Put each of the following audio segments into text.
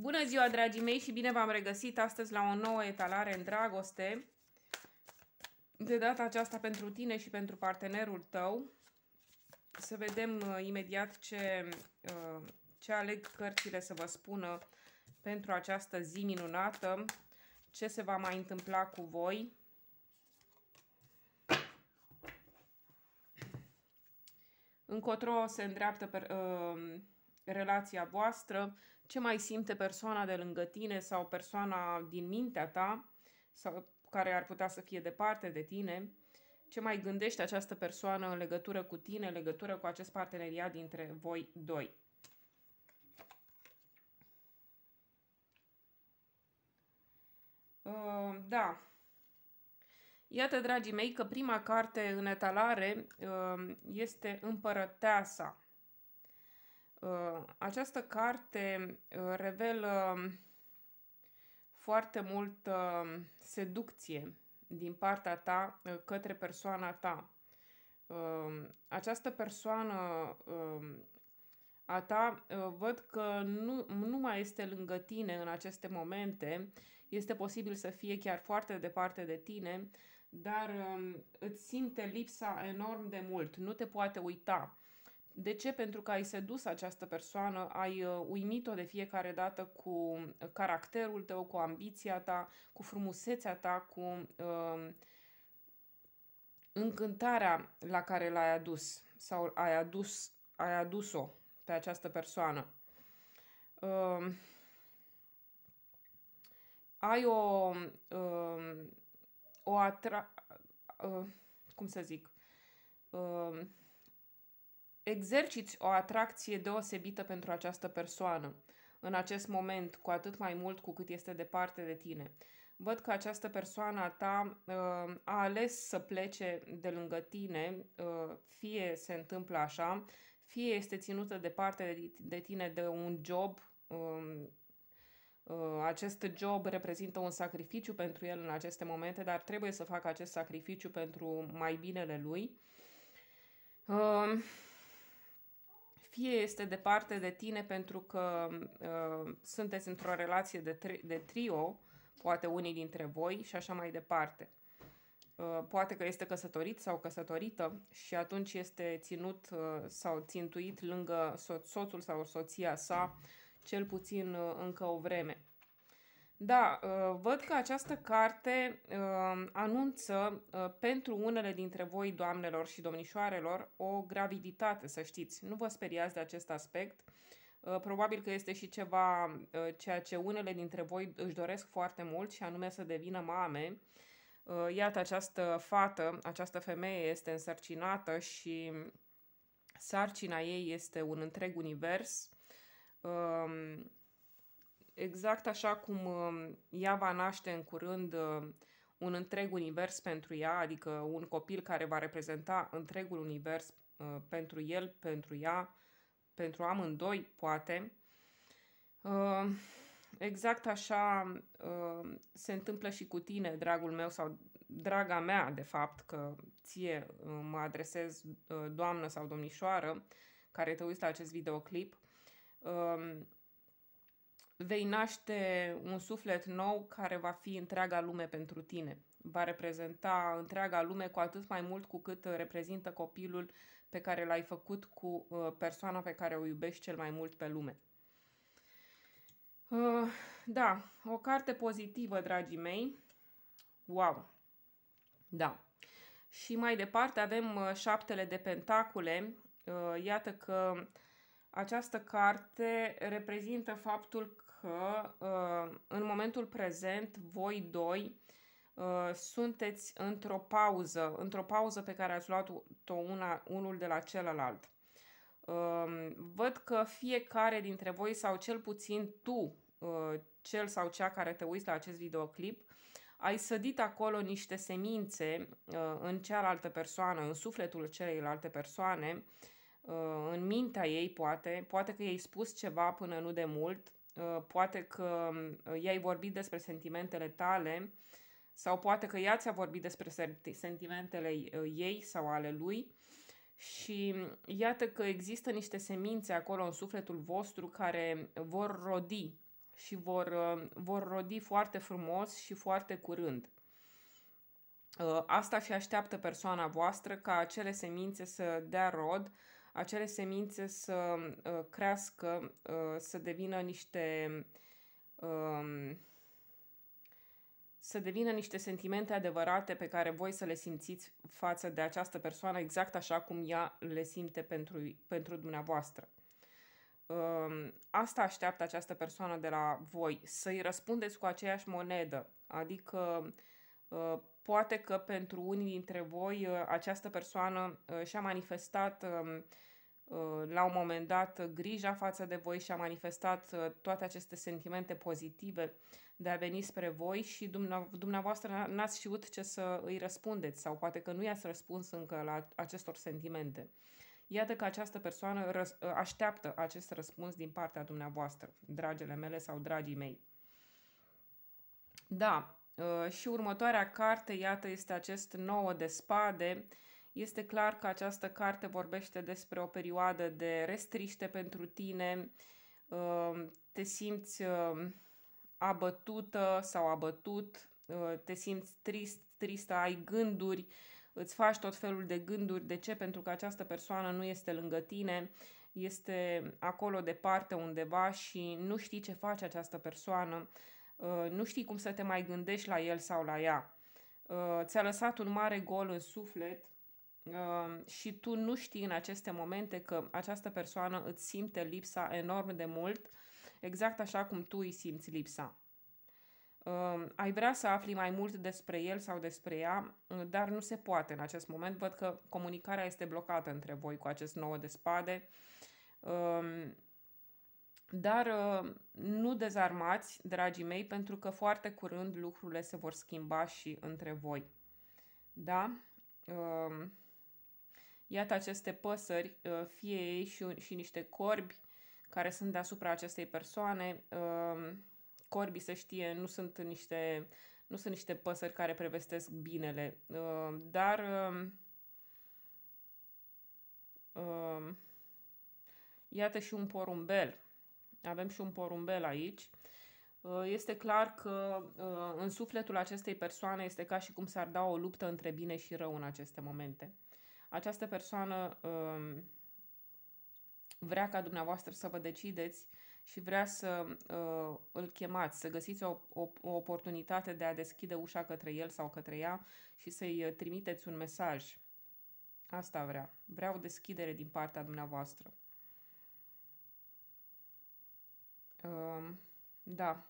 Bună ziua, dragii mei, și bine v-am regăsit astăzi la o nouă etalare în dragoste. De data aceasta pentru tine și pentru partenerul tău. Să vedem uh, imediat ce, uh, ce aleg cărțile să vă spună pentru această zi minunată, ce se va mai întâmpla cu voi. Încotro se îndreaptă... Pe, uh, relația voastră, ce mai simte persoana de lângă tine sau persoana din mintea ta sau care ar putea să fie departe de tine, ce mai gândește această persoană în legătură cu tine, în legătură cu acest parteneriat dintre voi doi. Uh, da. Iată, dragii mei, că prima carte în etalare uh, este Împărăteasa. Uh, această carte uh, revelă foarte multă uh, seducție din partea ta către persoana ta. Această persoană a ta văd că nu, nu mai este lângă tine în aceste momente, este posibil să fie chiar foarte departe de tine, dar îți simte lipsa enorm de mult, nu te poate uita. De ce? Pentru că ai sedus această persoană, ai uh, uimit-o de fiecare dată cu uh, caracterul tău, cu ambiția ta, cu frumusețea ta, cu uh, încântarea la care l-ai adus sau ai, adus, ai adus-o pe această persoană. Uh, ai o, uh, o atra... Uh, cum să zic? Uh, exerciți o atracție deosebită pentru această persoană, în acest moment, cu atât mai mult cu cât este departe de tine. Văd că această persoană a ta uh, a ales să plece de lângă tine, uh, fie se întâmplă așa, fie este ținută departe de tine de un job. Um, uh, acest job reprezintă un sacrificiu pentru el în aceste momente, dar trebuie să facă acest sacrificiu pentru mai binele lui. Uh, fie este departe de tine pentru că uh, sunteți într-o relație de, tri- de trio, poate unii dintre voi și așa mai departe. Uh, poate că este căsătorit sau căsătorită și atunci este ținut uh, sau țintuit lângă soțul sau soția sa cel puțin uh, încă o vreme. Da, uh, văd că această carte uh, anunță uh, pentru unele dintre voi, doamnelor și domnișoarelor, o graviditate, să știți. Nu vă speriați de acest aspect. Probabil că este și ceva ceea ce unele dintre voi își doresc foarte mult și anume să devină mame. Iată, această fată, această femeie este însărcinată și sarcina ei este un întreg univers exact așa cum um, ea va naște în curând um, un întreg univers pentru ea, adică un copil care va reprezenta întregul univers uh, pentru el, pentru ea, pentru amândoi, poate. Um, exact așa se întâmplă și cu tine, dragul meu, sau draga mea, de fapt, că ție uh, mă adresez uh, doamnă sau domnișoară, care te uiți la acest videoclip. Vei naște un suflet nou care va fi întreaga lume pentru tine. Va reprezenta întreaga lume cu atât mai mult cu cât uh, reprezintă copilul pe care l-ai făcut cu uh, persoana pe care o iubești cel mai mult pe lume. Uh, da, o carte pozitivă, dragii mei. Wow! Da. Și mai departe avem șaptele de pentacule. Iată că această carte reprezintă faptul că uh, în momentul prezent voi doi uh, sunteți într-o pauză, într-o pauză pe care ați luat-o una, unul de la celălalt. Um, văd că fiecare dintre voi sau cel puțin tu, uh, cel sau cea care te uiți la acest videoclip, ai sădit acolo niște semințe în cealaltă persoană, în sufletul celeilalte persoane, în mintea ei poate, poate că i-ai spus ceva până nu de mult, Uh, poate că uh, i-ai vorbit despre sentimentele tale sau poate că ea ți-a vorbit despre sentimentele uh, ei sau ale lui și iată că există niște semințe acolo în sufletul vostru care vor rodi și vor, vor rodi foarte frumos și foarte curând. Asta și așteaptă persoana voastră ca acele semințe să dea rod, acele semințe să uh, crească, uh, să devină niște uh, să devină niște sentimente adevărate pe care voi să le simțiți față de această persoană exact așa cum ea le simte pentru, pentru dumneavoastră. Um, asta așteaptă această persoană de la voi, să-i răspundeți cu aceeași monedă, adică uh, poate că pentru unii dintre voi uh, această persoană uh, și-a manifestat um, Uh, la un moment dat uh, grija față de voi și a manifestat uh, toate aceste sentimente pozitive de a veni spre voi și dumneavoastră n-ați știut ce să îi răspundeți sau poate că nu i-ați răspuns încă la acestor sentimente. Iată că această persoană așteaptă acest răspuns din partea dumneavoastră, dragele mele sau dragii mei. Da, și următoarea carte, iată, este acest nouă de spade, uh, este clar că această carte vorbește despre o perioadă de restriște pentru tine, uh, te simți uh, abătută sau abătut, uh, te simți trist, tristă, ai gânduri, îți faci tot felul de gânduri. De ce? Pentru că această persoană nu este lângă tine, este acolo departe undeva și nu știi ce face această persoană, nu știi cum să te mai gândești la el sau la ea. Ți-a lăsat un mare gol în suflet și tu nu știi în aceste momente că această persoană îți simte lipsa enorm de mult, exact așa cum tu îi simți lipsa. Ai vrea să afli mai mult despre el sau despre ea, dar nu se poate în acest moment. Văd că comunicarea este blocată între voi cu acest nouă de spade. Dar nu dezarmați, dragii mei, pentru că foarte curând lucrurile se vor schimba și între voi. Da? Iată aceste păsări, uh, fie ei și, și niște corbi care sunt deasupra acestei persoane. Um, corbii, să știe, nu sunt niște, nu sunt niște păsări care prevestesc binele, um, dar um, iată și un porumbel. Avem și un porumbel aici. Uh, este clar că uh, în sufletul acestei persoane este ca și cum s-ar da o luptă între bine și rău în aceste momente această persoană um, vrea ca dumneavoastră să vă decideți și vrea să uh, îl chemați, să găsiți o, o, o oportunitate de a deschide ușa către el sau către ea și să-i uh, trimiteți un mesaj. Asta vrea. Vrea o deschidere din partea dumneavoastră. Uh, da.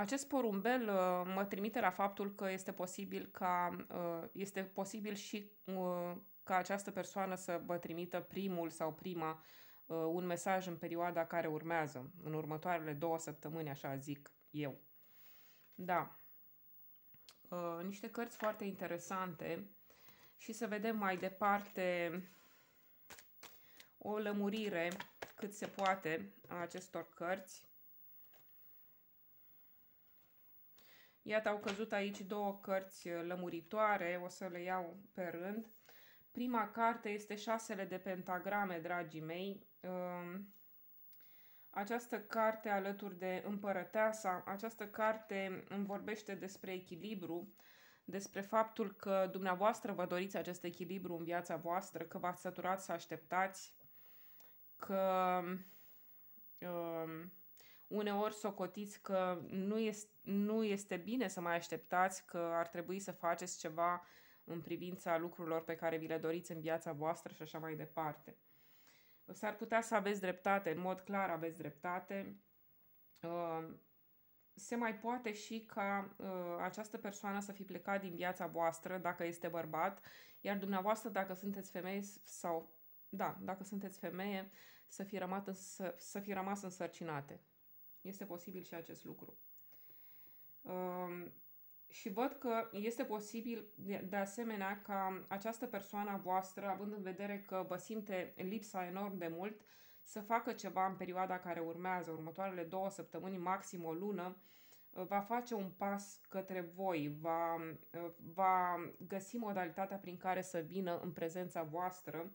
Acest porumbel uh, mă trimite la faptul că este posibil ca uh, este posibil și uh, ca această persoană să vă trimită primul sau prima uh, un mesaj în perioada care urmează, în următoarele două săptămâni, așa zic eu. Da. Uh, niște cărți foarte interesante și să vedem mai departe o lămurire cât se poate a acestor cărți. Iată, au căzut aici două cărți uh, lămuritoare, o să le iau pe rând. Prima carte este Șasele de pentagrame, dragii mei. Um, această carte, alături de Împărăteasa, această carte îmi vorbește despre echilibru, despre faptul că dumneavoastră vă doriți acest echilibru în viața voastră, că v-ați săturat să așteptați, că um, uneori socotiți că nu este, nu este bine să mai așteptați, că ar trebui să faceți ceva în privința lucrurilor pe care vi le doriți în viața voastră și așa mai departe. S-ar putea să aveți dreptate, în mod clar aveți dreptate. Uh, se mai poate și ca uh, această persoană să fi plecat din viața voastră dacă este bărbat, iar dumneavoastră dacă sunteți femeie sau da, dacă sunteți femeie, să fi rămas, să, să fi rămas însărcinate. Este posibil și acest lucru. Um, și văd că este posibil de, de asemenea ca această persoană voastră, având în vedere că vă simte lipsa enorm de mult, să facă ceva în perioada care urmează, următoarele două săptămâni, maxim o lună, uh, va face un pas către voi, va, uh, va găsi modalitatea prin care să vină în prezența voastră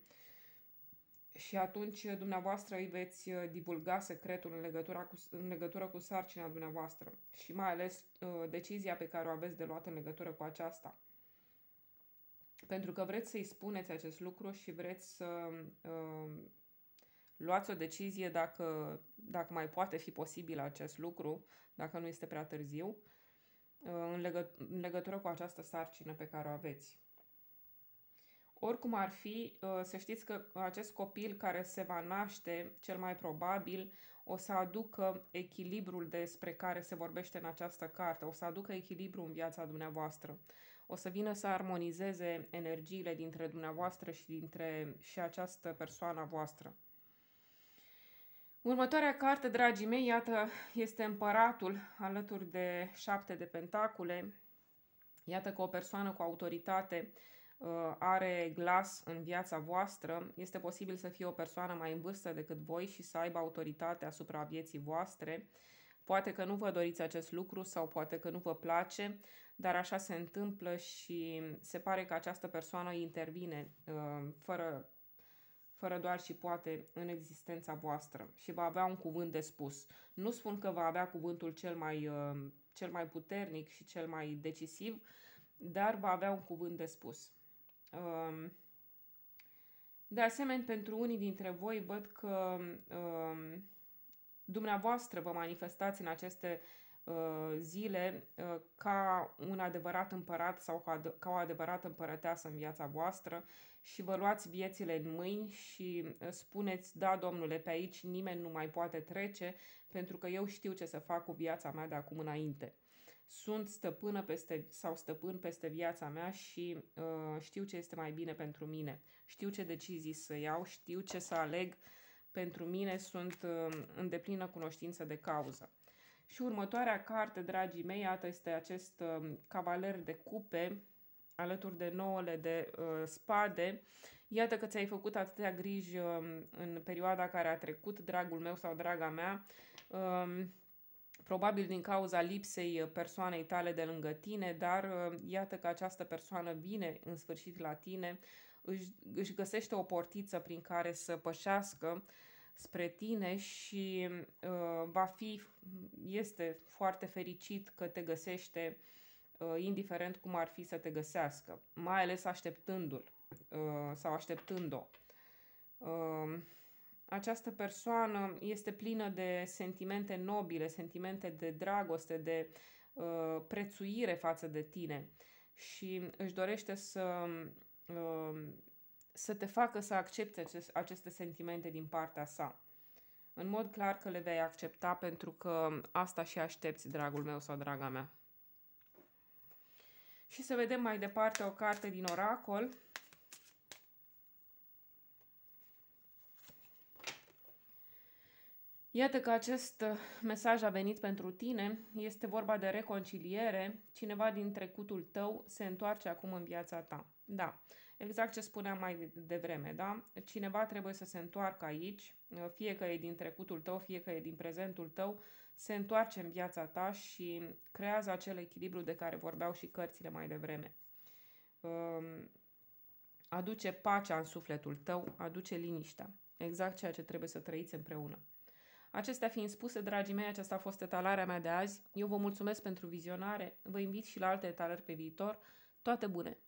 și atunci eh, dumneavoastră îi veți eh, divulga secretul în legătură cu, în legătură cu sarcina dumneavoastră și mai ales uh, decizia pe care o aveți de luat în legătură cu aceasta. Pentru că vreți să-i spuneți acest lucru și vreți să uh, luați o decizie dacă, dacă mai poate fi posibil acest lucru, dacă nu este prea târziu, uh, în, legă, în legătură cu această sarcină pe care o aveți. Oricum ar fi, uh, să știți că acest copil care se va naște, cel mai probabil, o să aducă echilibrul despre care se vorbește în această carte, o să aducă echilibru în viața dumneavoastră. O să vină să armonizeze energiile dintre dumneavoastră și dintre și această persoană voastră. Următoarea carte, dragii mei, iată, este Împăratul alături de șapte de pentacule. Iată că o persoană cu autoritate Uh, are glas în viața voastră, este posibil să fie o persoană mai în vârstă decât voi și să aibă autoritate asupra vieții voastre. Poate că nu vă doriți acest lucru sau poate că nu vă place, dar așa se întâmplă și se pare că această persoană intervine uh, fără, fără doar și poate în existența voastră și va avea un cuvânt de spus. Nu spun că va avea cuvântul cel mai, uh, cel mai puternic și cel mai decisiv, dar va avea un cuvânt de spus. De asemenea, pentru unii dintre voi văd că dumneavoastră vă manifestați în aceste ă, zile ă, ca un adevărat împărat sau ca o adevărată împărăteasă în viața voastră și vă luați viețile în mâini și ă, spuneți, da, domnule, pe aici nimeni nu mai poate trece pentru că eu știu ce să fac cu viața mea de acum înainte sunt stăpână peste, sau stăpân peste viața mea și uh, știu ce este mai bine pentru mine. Știu ce decizii să iau, știu ce să aleg pentru mine, sunt uh, în deplină cunoștință de cauză. Și următoarea carte, dragii mei, iată, este acest uh, cavaler de cupe, alături de nouăle de uh, spade. Iată că ți-ai făcut atâtea griji uh, în perioada care a trecut, dragul meu sau draga mea. Uh, probabil din cauza lipsei uh, persoanei tale de lângă tine, dar uh, iată că această persoană vine în sfârșit la tine, își, își găsește o portiță prin care să pășească spre tine și uh, va fi, este foarte fericit că te găsește uh, indiferent cum ar fi să te găsească, mai ales așteptându-l uh, sau așteptând-o. Uh, această persoană este plină de sentimente nobile, sentimente de dragoste, de uh, prețuire față de tine și își dorește să, uh, să te facă să accepte acest, aceste sentimente din partea sa. În mod clar că le vei accepta pentru că asta și aștepți, dragul meu sau draga mea. Și să vedem mai departe o carte din oracol Iată că acest uh, mesaj a venit pentru tine, este vorba de reconciliere, cineva din trecutul tău se întoarce acum în viața ta. Da, exact ce spuneam mai devreme, da? Cineva trebuie să se întoarcă aici, uh, fie că e din trecutul tău, fie că e din prezentul tău, se întoarce în viața ta și creează acel echilibru de care vorbeau și cărțile mai devreme. Um, aduce pacea în sufletul tău, aduce liniștea, exact ceea ce trebuie să trăiți împreună. Acestea fiind spuse, dragii mei, aceasta a fost etalarea mea de azi. Eu vă mulțumesc pentru vizionare, vă invit și la alte etalări pe viitor. Toate bune!